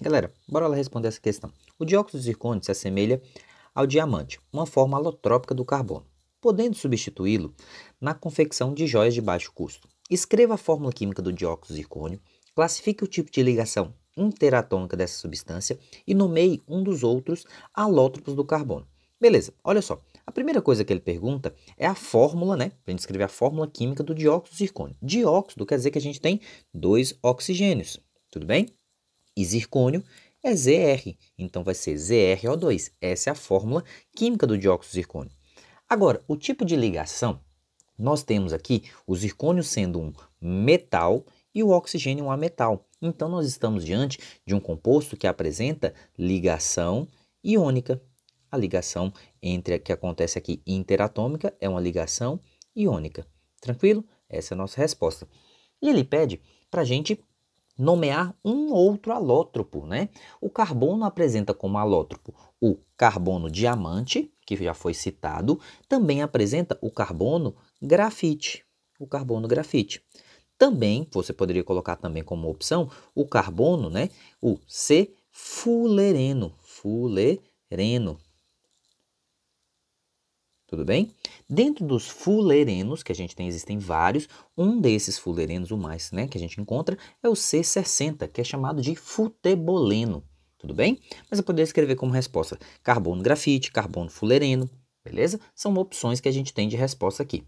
Galera, bora lá responder essa questão. O dióxido de zircônio se assemelha ao diamante, uma forma alotrópica do carbono, podendo substituí-lo na confecção de joias de baixo custo. Escreva a fórmula química do dióxido de zircônio, classifique o tipo de ligação interatômica dessa substância e nomeie um dos outros alótropos do carbono. Beleza, olha só. A primeira coisa que ele pergunta é a fórmula, né? Para gente escrever a fórmula química do dióxido de zircônio. Dióxido quer dizer que a gente tem dois oxigênios, tudo bem? e zircônio é ZR, então vai ser ZrO2. Essa é a fórmula química do dióxido de zircônio. Agora, o tipo de ligação, nós temos aqui o zircônio sendo um metal e o oxigênio um ametal. Então, nós estamos diante de um composto que apresenta ligação iônica. A ligação entre que acontece aqui interatômica é uma ligação iônica. Tranquilo? Essa é a nossa resposta. E ele pede para a gente nomear um outro alótropo, né? O carbono apresenta como alótropo o carbono diamante, que já foi citado, também apresenta o carbono grafite, o carbono grafite. Também, você poderia colocar também como opção o carbono, né? O C fulereno, fulereno, tudo bem? Dentro dos fulerenos, que a gente tem, existem vários, um desses fulerenos, o mais né, que a gente encontra, é o C60, que é chamado de futeboleno, tudo bem? Mas eu poderia escrever como resposta carbono grafite, carbono fulereno, beleza? São opções que a gente tem de resposta aqui.